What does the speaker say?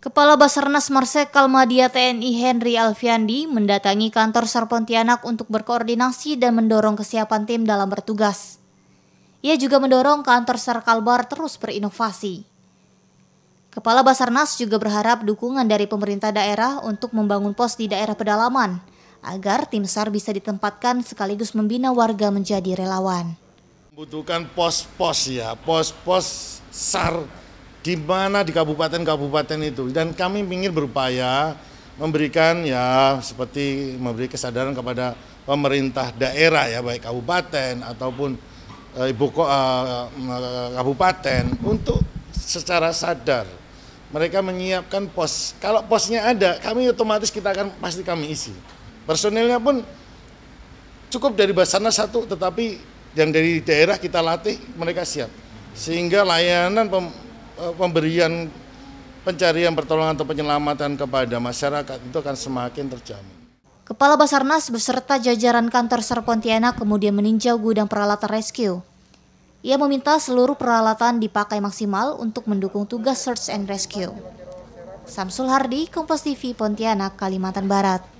Kepala Basarnas Marsekal Madia TNI Henry Alfiandi mendatangi kantor Serpontianak untuk berkoordinasi dan mendorong kesiapan tim dalam bertugas. Ia juga mendorong kantor Serkalbar terus berinovasi. Kepala Basarnas juga berharap dukungan dari pemerintah daerah untuk membangun pos di daerah pedalaman agar tim SAR bisa ditempatkan sekaligus membina warga menjadi relawan. Butuhkan pos-pos ya, pos-pos SAR di mana di kabupaten-kabupaten itu dan kami ingin berupaya memberikan ya seperti memberi kesadaran kepada pemerintah daerah ya baik kabupaten ataupun e, ibu e, kabupaten untuk secara sadar mereka menyiapkan pos kalau posnya ada kami otomatis kita akan pasti kami isi personilnya pun cukup dari basarnas satu tetapi yang dari daerah kita latih mereka siap sehingga layanan pem, Eh, pemberian pencarian pertolongan atau penyelamatan kepada masyarakat itu akan semakin terjamin. Kepala Basarnas beserta jajaran kantor Sar kemudian meninjau gudang peralatan rescue. Ia meminta seluruh peralatan dipakai maksimal untuk mendukung tugas search and rescue. Samsul Hardi, Kompas TV, Pontianak, Kalimantan Barat.